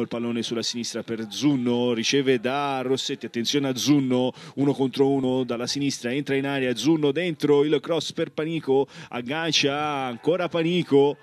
il pallone sulla sinistra per Zunno, riceve da Rossetti, attenzione a Zunno, uno contro uno dalla sinistra, entra in aria, Zunno dentro, il cross per Panico, aggancia ancora Panico.